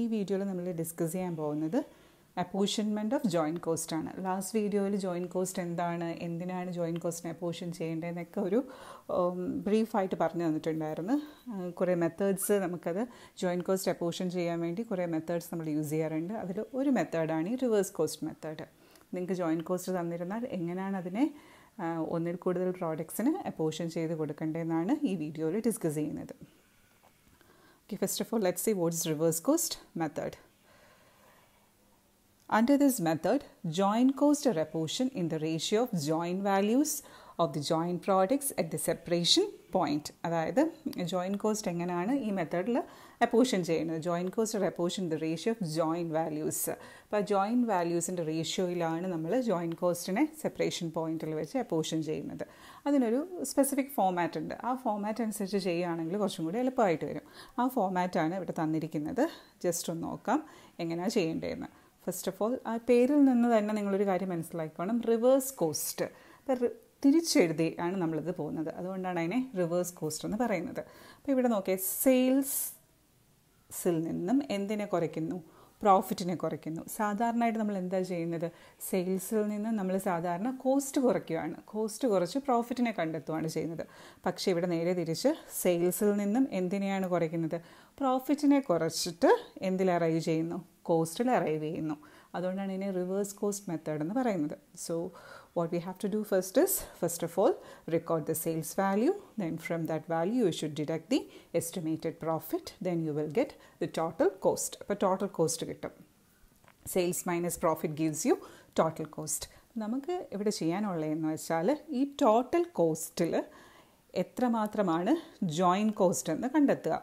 ഈ വീഡിയോയിൽ നമ്മൾ ഡിസ്കസ് ചെയ്യാൻ പോകുന്നത് അപ്പോഷൻമെൻറ്റ് ഓഫ് ജോയിൻറ്റ് കോസ്റ്റ് ആണ് ലാസ്റ്റ് വീഡിയോയിൽ ജോയിൻറ്റ് കോസ്റ്റ് എന്താണ് എന്തിനാണ് ജോയിൻറ്റ് കോസ്റ്റിനെ അപ്പോഷൻ ചെയ്യേണ്ടതെന്നൊക്കെ ഒരു ബ്രീഫായിട്ട് പറഞ്ഞു തന്നിട്ടുണ്ടായിരുന്നു കുറേ മെത്തേഡ്സ് നമുക്കത് ജോയിൻറ്റ് കോസ്റ്റ് അപ്പോഷൻ ചെയ്യാൻ വേണ്ടി കുറേ മെത്തേഡ്സ് നമ്മൾ യൂസ് ചെയ്യാറുണ്ട് അതിൽ ഒരു മെത്തേഡാണ് ഈ റിവേഴ്സ് കോസ്റ്റ് മെത്തേഡ് നിങ്ങൾക്ക് ജോയിൻറ്റ് കോസ്റ്റ് തന്നിരുന്നാൽ എങ്ങനെയാണ് അതിനെ ഒന്നിൽ കൂടുതൽ പ്രോഡക്ട്സിന് അപ്പോഷൻ ചെയ്ത് കൊടുക്കേണ്ടതെന്നാണ് ഈ വീഡിയോയിൽ ഡിസ്കസ് ചെയ്യുന്നത് Okay, first of all, let's see what's reverse cost method. Under this method, join cost a proportion in the ratio of join values of the join products at the separation point അതായത് joint cost എങ്ങനെയാണ് ഈ മെത്തേഡിൽ apportion ചെയ്യുന്നത് joint cost apportion the ratio of joint values അപ്പോൾ joint വാല്യൂസിൻ്റെ റേഷ്യോയിലാണ് നമ്മൾ joint കോസ്റ്റിനെ separation പോയിന്റിൽ വെച്ച് അപ്പോഷൻ ചെയ്യുന്നത് അതിനൊരു സ്പെസിഫിക് ഫോമാറ്റ് ഉണ്ട് ആ ഫോമാറ്റ് അനുസരിച്ച് ചെയ്യുകയാണെങ്കിൽ കുറച്ചും കൂടി എളുപ്പമായിട്ട് വരും ആ ഫോമാറ്റാണ് ഇവിടെ തന്നിരിക്കുന്നത് ജസ്റ്റ് ഒന്ന് നോക്കാം എങ്ങനെയാണ് ചെയ്യേണ്ടതെന്ന് ഫസ്റ്റ് ഓഫ് ഓൾ ആ പേരിൽ നിന്ന് തന്നെ നിങ്ങളൊരു കാര്യം മനസ്സിലാക്കി വേണം റിവേഴ്സ് കോസ്റ്റ് അപ്പം തിരിച്ചെഴുതിയാണ് ആണ് നമ്മളിത് പോകുന്നത് അതുകൊണ്ടാണ് അതിനെ റിവേഴ്സ് കോസ്റ്റ് എന്ന് പറയുന്നത് അപ്പോൾ ഇവിടെ നോക്കിയ സെയിൽസിൽ നിന്നും എന്തിനെ കുറയ്ക്കുന്നു പ്രോഫിറ്റിനെ കുറയ്ക്കുന്നു സാധാരണയായിട്ട് നമ്മൾ എന്താ ചെയ്യുന്നത് സെയിൽസിൽ നിന്ന് നമ്മൾ സാധാരണ കോസ്റ്റ് കുറയ്ക്കുകയാണ് കോസ്റ്റ് കുറച്ച് പ്രോഫിറ്റിനെ കണ്ടെത്തുകയാണ് ചെയ്യുന്നത് പക്ഷേ ഇവിടെ നേരെ തിരിച്ച് സെയിൽസിൽ നിന്നും എന്തിനെയാണ് കുറയ്ക്കുന്നത് പ്രോഫിറ്റിനെ കുറച്ചിട്ട് എന്തിൽ അറൈവ് ചെയ്യുന്നു കോസ്റ്റിൽ അറൈവ് ചെയ്യുന്നു അതുകൊണ്ടാണ് ഇതിനെ റിവേഴ്സ് കോസ്റ്റ് മെത്തേഡ് എന്ന് പറയുന്നത് so what we have to do first is first of all record the sales value then from that value you should deduct the estimated profit then you will get the total cost അപ്പോൾ total cost കിട്ടും sales minus profit gives you total cost നമുക്ക് ഇവിടെ ചെയ്യാനുള്ളതെന്ന് വെച്ചാൽ ഈ total കോസ്റ്റിൽ എത്രമാത്രമാണ് join cost എന്ന് കണ്ടെത്തുക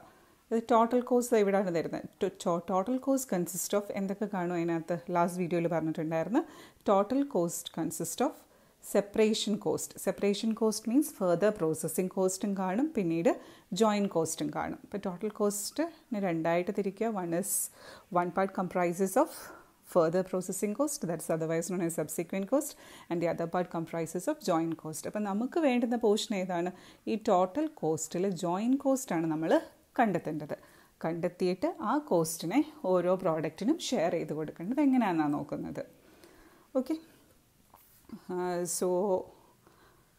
ഇത് ടോട്ടൽ കോസ് എവിടെയാണ് തരുന്നത് ടോട്ടൽ കോസ് കൺസിസ്റ്റ് ഓഫ് എന്തൊക്കെ കാണും അതിനകത്ത് ലാസ്റ്റ് വീഡിയോയിൽ പറഞ്ഞിട്ടുണ്ടായിരുന്നു total cost consist of separation cost separation cost means further processing കോസ്റ്റും കാണും പിന്നീട് ജോയിൻറ്റ് കോസ്റ്റും കാണും ഇപ്പോൾ ടോട്ടൽ കോസ്റ്റ് രണ്ടായിട്ട് തിരിക്കുക one is one part comprises of further processing cost that's otherwise known a subsequent cost and the other part comprises of joint cost അപ്പോൾ നമുക്ക് വേണ്ടുന്ന പോർഷൻ ഏതാണ് ഈ ടോട്ടൽ കോസ്റ്റിൽ ജോയിൻറ്റ് കോസ്റ്റാണ് നമ്മൾ കണ്ടെത്തേണ്ടത് കണ്ടെത്തിയിട്ട് ആ കോസ്റ്റിനെ ഓരോ പ്രോഡക്റ്റിനും ഷെയർ ചെയ്ത് കൊടുക്കേണ്ടത് എങ്ങനെയാണെന്നാണ് നോക്കുന്നത് okay so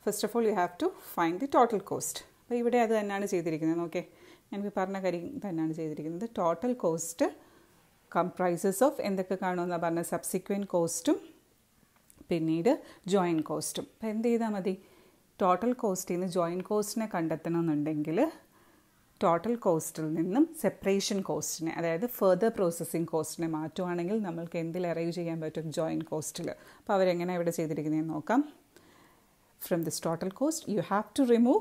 first of all you have to find the total cost അപ്പോൾ ഇവിടെ അത് തന്നെയാണ് ചെയ്തിരിക്കുന്നത് ഓക്കെ ഞാനിപ്പോൾ പറഞ്ഞ കാര്യം തന്നെയാണ് ചെയ്തിരിക്കുന്നത് ടോട്ടൽ കോസ്റ്റ് കംപ്രൈസസ് ഓഫ് എന്തൊക്കെ കാണുമെന്നാണ് പറഞ്ഞ സബ്സിക്വൻറ്റ് കോസ്റ്റും പിന്നീട് ജോയിൻറ്റ് കോസ്റ്റും അപ്പോൾ എന്ത് ചെയ്താൽ മതി ടോട്ടൽ കോസ്റ്റിൽ നിന്ന് ജോയിൻറ്റ് കോസ്റ്റിനെ കണ്ടെത്തണമെന്നുണ്ടെങ്കിൽ ടോട്ടൽ കോസ്റ്റിൽ നിന്നും സെപ്പറേഷൻ കോസ്റ്റിനെ അതായത് ഫെർദർ പ്രോസസ്സിങ് കോസ്റ്റിനെ മാറ്റുവാണെങ്കിൽ നമ്മൾക്ക് എന്തിൽ അറൈവ് ചെയ്യാൻ പറ്റും ജോയിൻറ്റ് കോസ്റ്റിൽ അപ്പോൾ അവരെങ്ങനെ ഇവിടെ ചെയ്തിരിക്കുന്നതെന്ന് നോക്കാം from this total cost you have to remove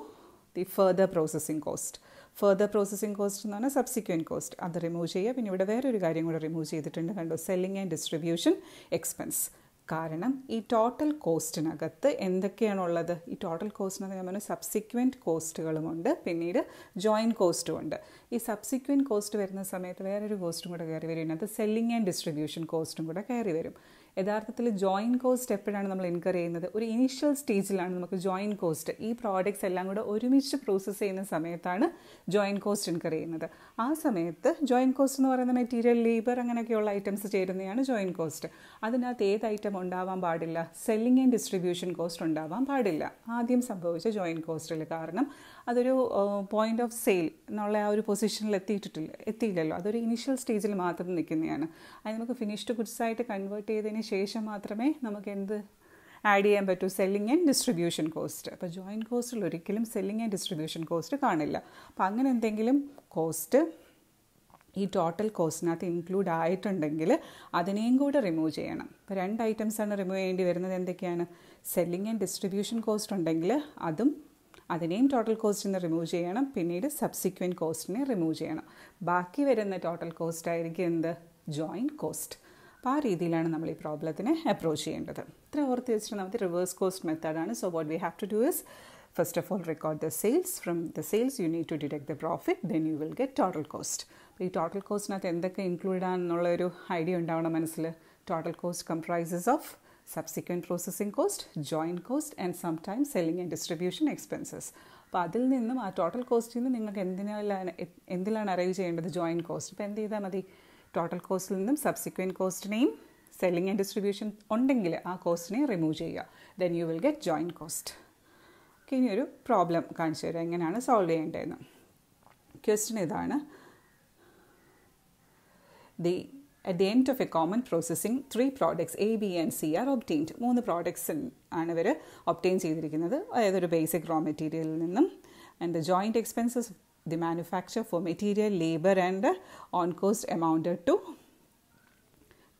the further processing cost further processing cost എന്ന് പറഞ്ഞാൽ സബ്സിക്വൻറ്റ് കോസ്റ്റ് അത് റിമൂവ് ചെയ്യുക പിന്നെ ഇവിടെ വേറൊരു കാര്യം കൂടെ റിമൂവ് ചെയ്തിട്ടുണ്ട് കണ്ടു സെല്ലിംഗ് ആൻഡ് ഡിസ്ട്രിബ്യൂഷൻ എക്സ്പെൻസ് കാരണം ഈ ടോട്ടൽ കോസ്റ്റിനകത്ത് എന്തൊക്കെയാണുള്ളത് ഈ ടോട്ടൽ കോസ്റ്റിനകത്ത് ഞാൻ പറഞ്ഞു സബ്സിക്വൻറ്റ് കോസ്റ്റുകളുമുണ്ട് പിന്നീട് ജോയിൻറ്റ് കോസ്റ്റും ഉണ്ട് ഈ സബ്സിക്വൻറ്റ് കോസ്റ്റ് വരുന്ന സമയത്ത് വേറൊരു കോസ്റ്റും കൂടെ കയറി വരും അത് സെല്ലിംഗ് ആൻഡ് ഡിസ്ട്രിബ്യൂഷൻ കോസ്റ്റും കൂടെ കയറി വരും യഥാർത്ഥത്തിൽ ജോയിൻ കോസ്റ്റ് എപ്പോഴാണ് നമ്മൾ എൻകർ ചെയ്യുന്നത് ഒരു ഇനീഷ്യൽ സ്റ്റേജിലാണ് നമുക്ക് ജോയിൻ കോസ്റ്റ് ഈ പ്രോഡക്റ്റ്സ് എല്ലാം കൂടെ ഒരുമിച്ച് പ്രോസസ്സ് ചെയ്യുന്ന സമയത്താണ് ജോയിൻ കോസ്റ്റ് എൻകർ ചെയ്യുന്നത് ആ സമയത്ത് ജോയിൻ കോസ്റ്റ് എന്ന് പറയുന്ന മെറ്റീരിയൽ ലേബർ അങ്ങനെയൊക്കെയുള്ള ഐറ്റംസ് ചേരുന്നതാണ് ജോയിൻ കോസ്റ്റ് അതിനകത്ത് ഏത് ഐറ്റം ഉണ്ടാവാൻ പാടില്ല സെല്ലിംഗ് ആൻഡ് ഡിസ്ട്രിബ്യൂഷൻ കോസ്റ്റ് ഉണ്ടാവാൻ പാടില്ല ആദ്യം സംഭവിച്ച ജോയിൻ കോസ്റ്റിൽ കാരണം അതൊരു പോയിന്റ് ഓഫ് സെയിൽ എന്നുള്ള ആ ഒരു പൊസിഷനിൽ എത്തിയിട്ടില്ല എത്തിയില്ലല്ലോ അതൊരു ഇനീഷ്യൽ സ്റ്റേജിൽ മാത്രം നിൽക്കുന്നതാണ് അത് നമുക്ക് ഫിനിഷ്ഡ് ഗുഡ്സായിട്ട് കൺവേർട്ട് ചെയ്തതിന് ശേഷം മാത്രമേ നമുക്ക് എന്ത് ആഡ് ചെയ്യാൻ പറ്റൂ സെല്ലിംഗ് ആൻഡ് ഡിസ്ട്രിബ്യൂഷൻ കോസ്റ്റ് അപ്പോൾ ജോയിൻറ്റ് കോസ്റ്റിൽ ഒരിക്കലും സെല്ലിംഗ് ആൻഡ് ഡിസ്ട്രിബ്യൂഷൻ കോസ്റ്റ് കാണില്ല അപ്പോൾ അങ്ങനെ എന്തെങ്കിലും കോസ്റ്റ് ഈ ടോട്ടൽ കോസ്റ്റിനകത്ത് ഇൻക്ലൂഡ് ആയിട്ടുണ്ടെങ്കിൽ അതിനെയും കൂടെ റിമൂവ് ചെയ്യണം ഇപ്പോൾ രണ്ട് ഐറ്റംസാണ് റിമൂവ് ചെയ്യേണ്ടി വരുന്നത് എന്തൊക്കെയാണ് സെല്ലിംഗ് ആൻഡ് ഡിസ്ട്രിബ്യൂഷൻ കോസ്റ്റ് ഉണ്ടെങ്കിൽ അതും അതിനെയും ടോട്ടൽ കോസ്റ്റിൽ നിന്ന് റിമൂവ് ചെയ്യണം പിന്നീട് സബ്സിക്വൻറ്റ് കോസ്റ്റിനെ റിമൂവ് ചെയ്യണം ബാക്കി വരുന്ന ടോട്ടൽ കോസ്റ്റ് ആയിരിക്കും എന്ത് ജോയിൻറ്റ് കോസ്റ്റ് അപ്പോൾ ആ രീതിയിലാണ് നമ്മൾ ഈ പ്രോബ്ലത്തിനെ അപ്രോച്ച് ചെയ്യേണ്ടത് ഇത്ര ഓർത്ത് വെച്ചിട്ട് നമുക്ക് റിവേഴ്സ് കോസ്റ്റ് മെത്തേഡാണ് so what we have to do is first of all record the sales from the sales you need to deduct the profit then you will get total cost അപ്പോൾ ഈ total കോസ്റ്റിനകത്ത് എന്തൊക്കെ include ആണെന്നുള്ള ഒരു idea ഉണ്ടാവണം മനസ്സിൽ total cost comprises of subsequent processing cost joint cost and sometime selling and distribution expenses അപ്പോൾ അതിൽ നിന്നും ആ ടോട്ടൽ കോസ്റ്റിൽ നിന്ന് നിങ്ങൾക്ക് എന്തിനാണ് എന്തിലാണ് അറൈവ് ചെയ്യേണ്ടത് ജോയിൻറ്റ് കോസ്റ്റ് ഇപ്പോൾ എന്ത് ചെയ്താൽ മതി ടോട്ടൽ കോസ്റ്റിൽ നിന്നും സബ്സിക്വൻറ്റ് കോസ്റ്റിനെയും സെല്ലിംഗ് ആൻഡ് ഡിസ്ട്രിബ്യൂഷൻ ഉണ്ടെങ്കിൽ ആ കോസ്റ്റിനെ റിമൂവ് ചെയ്യുക then you will get joint cost okay ഇനി ഒരു പ്രോബ്ലം കാണിച്ചു തരാം എങ്ങനെയാണ് സോൾവ് ചെയ്യേണ്ടതെന്ന് ക്വസ്റ്റ്യൻ ഇതാണ് the at the end of a common processing three products A B and C are obtained മൂന്ന് പ്രോഡക്ട്സ് ആണ് ഇവർ ഒപ്റ്റെയിൻ ചെയ്തിരിക്കുന്നത് അതായത് ഒരു ബേസിക് റോ മെറ്റീരിയലിൽ നിന്നും and the joint expenses the manufacture for material, labor and uh, on cost amounted to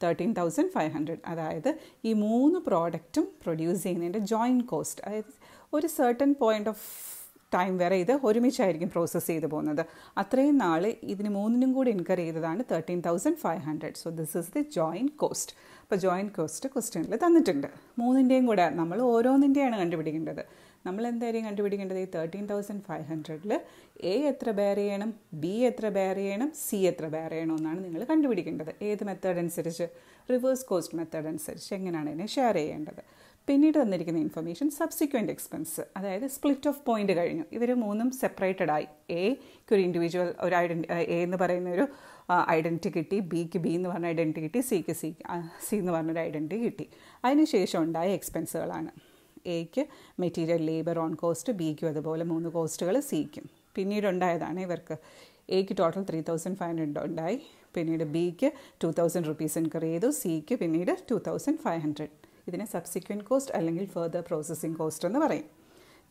thirteen thousand five hundred അതായത് ഈ മൂന്ന് പ്രോഡക്റ്റും പ്രൊഡ്യൂസ് ചെയ്യുന്നതിൻ്റെ ജോയിൻറ്റ് കോസ്റ്റ് അതായത് ഒരു സെർട്ടൺ പോയിൻ്റ് ഓഫ് ടൈം വരെ ഇത് ഒരുമിച്ചായിരിക്കും പ്രോസസ്സ് ചെയ്ത് പോകുന്നത് അത്രയും നാൾ ഇതിന് മൂന്നിനും കൂടി ഇൻകർ ചെയ്തതാണ് thirteen thousand five hundred so this is the joint cost അപ്പോൾ ജോയിൻറ്റ് കോസ്റ്റ് ക്വസ്റ്റ്യനിൽ തന്നിട്ടുണ്ട് മൂന്നിൻ്റെയും കൂടെ നമ്മൾ ഓരോന്നിൻ്റെയാണ് കണ്ടുപിടിക്കേണ്ടത് നമ്മൾ എന്തായാലും കണ്ടുപിടിക്കേണ്ടത് ഈ തേർട്ടീൻ തൗസൻഡ് ഫൈവ് ഹൺഡ്രഡിൽ എ എത്ര ബെയർ ചെയ്യണം ബി എത്ര ബെയർ ചെയ്യണം സി എത്ര ബെയർ ചെയ്യണം എന്നാണ് നിങ്ങൾ കണ്ടുപിടിക്കേണ്ടത് ഏത് മെത്തേഡ് അനുസരിച്ച് റിവേഴ്സ് കോസ്റ്റ് മെത്തേഡ് അനുസരിച്ച് എങ്ങനെയാണ് ഇതിനെ ഷെയർ ചെയ്യേണ്ടത് പിന്നീട് തന്നിരിക്കുന്ന ഇൻഫർമേഷൻ സബ്സിക്വൻറ്റ് എക്സ്പെൻസ് അതായത് സ്പ്ലിറ്റ് ഓഫ് പോയിന്റ് കഴിഞ്ഞു ഇവർ മൂന്നും സെപ്പറേറ്റഡ് ആയി എക്ക് ഒരു ഇൻഡിവിജ്വൽ ഒരു ഐഡൻറ്റി എ എന്ന് പറയുന്ന ഒരു ഐഡൻറ്റി കിട്ടി ബിക്ക് ബി എന്ന് പറഞ്ഞ ഐഡൻറ്റി കിട്ടി സിക്ക് സി സി എന്ന് പറഞ്ഞൊരു ഐഡൻറ്റി കിട്ടി അതിനുശേഷം ഉണ്ടായ എക്സ്പെൻസുകളാണ് എക്ക് മെറ്റീരിയൽ ലേബർ ഓൺ കോസ്റ്റ് ബിക്കും അതുപോലെ മൂന്ന് കോസ്റ്റുകൾ സിക്കും പിന്നീടുണ്ടായതാണ് ഇവർക്ക് എക്ക് total three thousand five hundred ഉണ്ടായി പിന്നീട് ബിക്ക് ടു തൗസൻഡ് റുപ്പീസ് ഇൻകർ ചെയ്തു സിക്ക് പിന്നീട് ടു തൗസൻഡ് ഫൈവ് ഹൺഡ്രഡ് ഇതിനെ സബ്സിക്വൻറ്റ് കോസ്റ്റ് അല്ലെങ്കിൽ ഫെർദർ പ്രോസസ്സിംഗ് കോസ്റ്റ് എന്ന് പറയും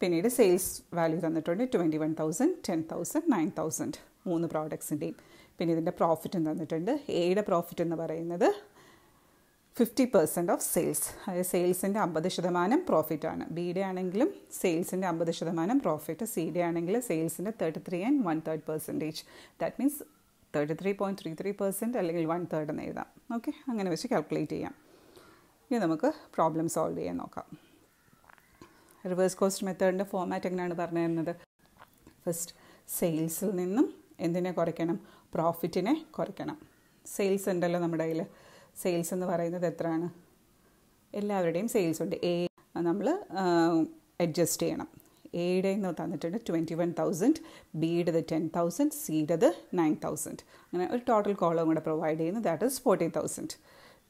പിന്നീട് സെയിൽസ് വാല്യൂ തന്നിട്ടുണ്ട് twenty one thousand ten thousand nine thousand മൂന്ന് പ്രോഡക്ട്സിൻ്റെയും പിന്നെ ഇതിൻ്റെ പ്രോഫിറ്റും തന്നിട്ടുണ്ട് എയുടെ പ്രോഫിറ്റ് എന്ന് പറയുന്നത് ഫിഫ്റ്റി പെർസെൻറ്റ് ഓഫ് സെയിൽസ് അതായത് സെയിൽസിൻ്റെ അമ്പത് ശതമാനം പ്രോഫിറ്റാണ് ഡി ആണെങ്കിലും സെയിൽസിൻ്റെ അമ്പത് ശതമാനം പ്രോഫിറ്റ് ഡി ആണെങ്കിൽ സെയിൽസിൻ്റെ thirty three and one third percentage that means thirty three point three three percent അല്ലെങ്കിൽ വൺ തേർഡ് എന്ന് എഴുതാം ഓക്കെ അങ്ങനെ വെച്ച് കാൽക്കുലേറ്റ് ചെയ്യാം ഇനി നമുക്ക് പ്രോബ്ലം സോൾവ് ചെയ്യാൻ നോക്കാം റിവേഴ്സ് കോസ്റ്റ് മെത്തേഡിൻ്റെ ഫോമാറ്റ് എങ്ങനെയാണ് പറഞ്ഞു തരുന്നത് ഫസ്റ്റ് സെയിൽസിൽ നിന്നും എന്തിനെ കുറയ്ക്കണം പ്രോഫിറ്റിനെ കുറയ്ക്കണം സെയിൽസ് ഉണ്ടല്ലോ നമ്മുടെ കയ്യിൽ സെയിൽസ് എന്ന് പറയുന്നത് എത്രയാണ് എല്ലാവരുടെയും സെയിൽസ് ഉണ്ട് എ നമ്മൾ അഡ്ജസ്റ്റ് ചെയ്യണം എയുടെ എന്ന് തന്നിട്ടുണ്ട് ട്വൻറ്റി വൺ തൗസൻഡ് ബിയുടെ ടെൻ തൗസൻഡ് സിയുടേത് നയൻ തൗസൻഡ് അങ്ങനെ ഒരു ടോട്ടൽ കോളം കൂടെ പ്രൊവൈഡ് ചെയ്യുന്നത് ദാറ്റ് ഇസ് ഫോർട്ടീൻ തൗസൻഡ്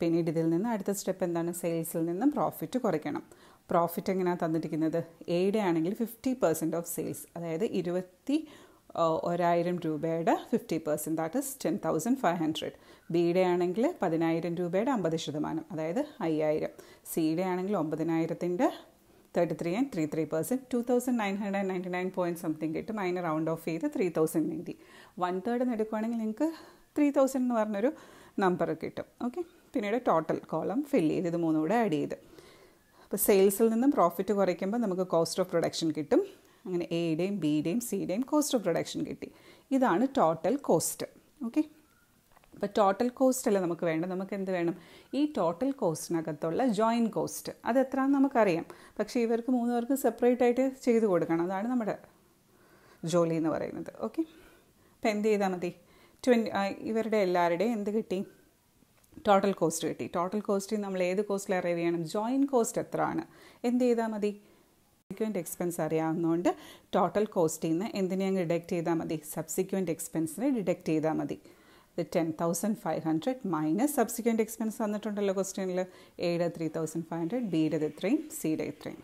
പിന്നീട് ഇതിൽ നിന്ന് അടുത്ത സ്റ്റെപ്പ് എന്താണ് സെയിൽസിൽ നിന്ന് പ്രോഫിറ്റ് കുറയ്ക്കണം പ്രോഫിറ്റ് എങ്ങനെയാണ് തന്നിരിക്കുന്നത് എയുടെ ആണെങ്കിൽ ഫിഫ്റ്റി പെർസെൻറ്റ് ഓഫ് സെയിൽസ് അതായത് ഇരുപത്തി ഒരായിരം രൂപയുടെ fifty percent that is ten thousand five hundred B ബിയുടെ ആണെങ്കിൽ പതിനായിരം രൂപയുടെ അമ്പത് ശതമാനം അതായത് അയ്യായിരം സി സിയുടെ ആണെങ്കിൽ ഒമ്പതിനായിരത്തിൻ്റെ thirty three and three three percent two thousand nine hundred and ninety nine point something കിട്ടും അതിന് റൗണ്ട് ഓഫ് ചെയ്ത് ത്രീ തൗസൻഡ് നേടി വൺ തേർഡ് എന്ന് എടുക്കുവാണെങ്കിൽ നിങ്ങൾക്ക് ത്രീ തൗസൻഡ് എന്ന് പറഞ്ഞൊരു നമ്പർ കിട്ടും ഓക്കെ പിന്നീട് ടോട്ടൽ കോളം ഫിൽ ചെയ്ത് ഇത് മൂന്നും കൂടെ ആഡ് ചെയ്ത് അപ്പോൾ സെയിൽസിൽ നിന്നും പ്രോഫിറ്റ് കുറയ്ക്കുമ്പോൾ നമുക്ക് കോസ്റ്റ് ഓഫ് പ്രൊഡക്ഷൻ കിട്ടും അങ്ങനെ എയുടെയും ബിയുടെയും സിയുടെയും കോസ്റ്റ് ഓഫ് പ്രൊഡക്ഷൻ കിട്ടി ഇതാണ് ടോട്ടൽ കോസ്റ്റ് ഓക്കെ അപ്പോൾ ടോട്ടൽ കോസ്റ്റ് അല്ല നമുക്ക് വേണ്ടത് നമുക്ക് എന്ത് വേണം ഈ ടോട്ടൽ കോസ്റ്റിനകത്തുള്ള ജോയിൻറ്റ് കോസ്റ്റ് അത് എത്രയാണെന്ന് നമുക്കറിയാം പക്ഷേ ഇവർക്ക് മൂന്ന് പേർക്ക് സെപ്പറേറ്റ് ആയിട്ട് ചെയ്ത് കൊടുക്കണം അതാണ് നമ്മുടെ ജോലി എന്ന് പറയുന്നത് ഓക്കെ അപ്പോൾ എന്ത് ചെയ്താൽ മതി ട്വൻറ്റി ഇവരുടെ എല്ലാവരുടെയും എന്ത് കിട്ടി ടോട്ടൽ കോസ്റ്റ് കിട്ടി ടോട്ടൽ കോസ്റ്റ് നമ്മൾ ഏത് കോസ്റ്റിൽ അറൈവ് ചെയ്യണം ജോയിൻറ്റ് കോസ്റ്റ് എത്രയാണ് എന്ത് ചെയ്താൽ മതി സബ്സിക്വൻറ്റ് എക്സ്പെൻസ് അറിയാവുന്നതുകൊണ്ട് ടോട്ടൽ കോസ്റ്റിൽ നിന്ന് എന്തിനെ അങ്ങ് ഡിഡക്റ്റ് ചെയ്താൽ മതി സബ്സിക്വൻറ്റ് എക്സ്പെൻസിനെ ഡിഡക്റ്റ് ചെയ്താൽ മതി ഇത് ten thousand five hundred minus subsequent expense തന്നിട്ടുണ്ടല്ലോ ക്വസ്റ്റ്യനിൽ എയുടെ ത്രീ തൗസൻഡ് ഫൈവ് ഹൺഡ്രഡ് ബിയുടെ ഇത്രയും സിയുടെ ഇത്രയും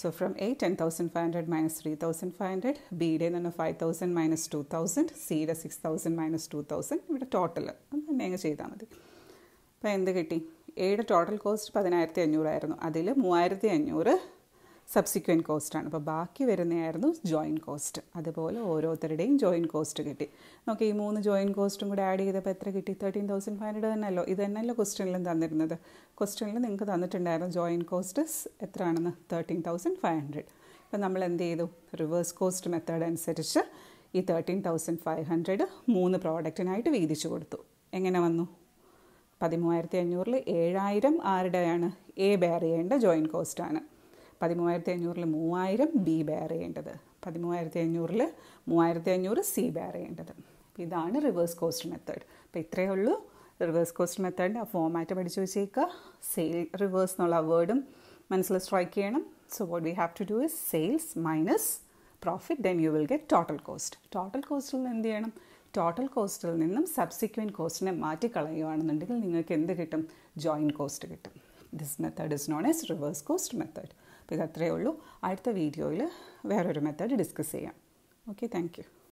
so from A ten thousand five hundred minus three thousand five hundred ബിയുടെ നിന്ന് five thousand minus two thousand സിയുടെ six thousand minus two thousand ഇവിടെ ടോട്ടൽ അത് തന്നെ അങ്ങ് ചെയ്താൽ മതി അപ്പോൾ എന്ത് കിട്ടി എയുടെ ടോട്ടൽ കോസ്റ്റ് പതിനായിരത്തി അഞ്ഞൂറായിരുന്നു അതിൽ മൂവായിരത്തി അഞ്ഞൂറ് സബ്സിക്വൻറ്റ് കോസ്റ്റാണ് അപ്പോൾ ബാക്കി വരുന്നതായിരുന്നു ജോയിൻറ്റ് കോസ്റ്റ് അതുപോലെ ഓരോരുത്തരുടെയും ജോയിൻറ്റ് കോസ്റ്റ് കിട്ടി നോക്കി ഈ മൂന്ന് ജോയിൻറ്റ് കോസ്റ്റും കൂടെ ആഡ് ചെയ്തപ്പോൾ എത്ര കിട്ടി തേർട്ടീൻ തൗസൻഡ് ഫൈവ് ഹൺഡ്രഡ് തന്നെയല്ലോ ഇത് തന്നെയല്ലോ ക്വസ്റ്റ്യനിലും തന്നിരുന്നത് ക്വസ്റ്റ്യനിൽ നിങ്ങൾക്ക് തന്നിട്ടുണ്ടായിരുന്നു ജോയിൻറ്റ് കോസ്റ്റസ് എത്രയാണെന്ന് തേർട്ടീൻ തൗസൻഡ് ഫൈവ് ഹൺഡ്രഡ് ഇപ്പം നമ്മൾ എന്ത് ചെയ്തു റിവേഴ്സ് കോസ്റ്റ് മെത്തേഡ് അനുസരിച്ച് ഈ തേർട്ടീൻ തൗസൻഡ് ഫൈവ് ഹൺഡ്രഡ് മൂന്ന് പ്രോഡക്റ്റിനായിട്ട് വീതിച്ചു കൊടുത്തു എങ്ങനെ വന്നു പതിമൂവായിരത്തി അഞ്ഞൂറിൽ ഏഴായിരം ആരുടെയാണ് എ ബെയർ ചെയ്യേണ്ട ജോയിൻറ്റ് കോസ്റ്റാണ് പതിമൂവായിരത്തി അഞ്ഞൂറിൽ മൂവായിരം ബി ബെയർ ചെയ്യേണ്ടത് പതിമൂവായിരത്തി അഞ്ഞൂറിൽ മൂവായിരത്തി അഞ്ഞൂറ് സി ബെയർ ചെയ്യേണ്ടത് ഇതാണ് റിവേഴ്സ് കോസ്റ്റ് മെത്തേഡ് അപ്പോൾ ഇത്രയേ ഉള്ളൂ റിവേഴ്സ് കോസ്റ്റ് മെത്തേഡിൻ്റെ ആ ഫോമാറ്റ് പഠിച്ചു വെച്ചേക്കുക സെയിൽ റിവേഴ്സ് എന്നുള്ള വേർഡും മനസ്സിൽ സ്ട്രൈക്ക് ചെയ്യണം so what we have to do is sales minus profit then you will get total cost total കോസ്റ്റിൽ നിന്ന് എന്ത് ചെയ്യണം ടോട്ടൽ കോസ്റ്റിൽ നിന്നും സബ്സിക്വൻറ്റ് കോസ്റ്റിനെ മാറ്റിക്കളയുകയാണെന്നുണ്ടെങ്കിൽ നിങ്ങൾക്ക് എന്ത് കിട്ടും ജോയിൻറ്റ് കോസ്റ്റ് കിട്ടും this method is known as reverse cost method അപ്പോൾ ഇത് അത്രയേ ഉള്ളൂ അടുത്ത വീഡിയോയിൽ വേറൊരു മെത്തേഡ് ഡിസ്കസ് ചെയ്യാം ഓക്കെ താങ്ക്